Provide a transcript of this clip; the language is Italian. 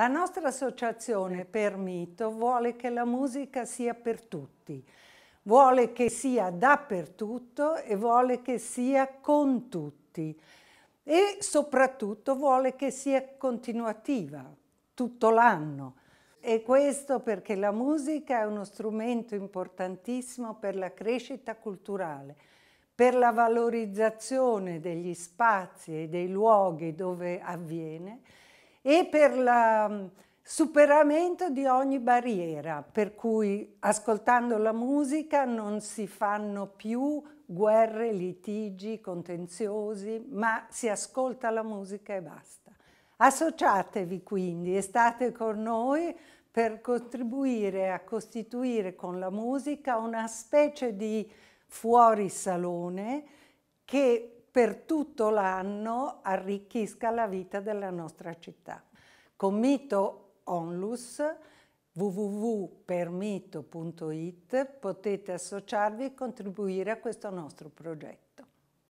La nostra associazione per mito vuole che la musica sia per tutti, vuole che sia dappertutto e vuole che sia con tutti e soprattutto vuole che sia continuativa tutto l'anno. E questo perché la musica è uno strumento importantissimo per la crescita culturale, per la valorizzazione degli spazi e dei luoghi dove avviene e per il mm, superamento di ogni barriera, per cui ascoltando la musica non si fanno più guerre, litigi, contenziosi, ma si ascolta la musica e basta. Associatevi quindi e state con noi per contribuire a costituire con la musica una specie di fuorisalone che per tutto l'anno arricchisca la vita della nostra città. Comito Onlus www.permito.it potete associarvi e contribuire a questo nostro progetto.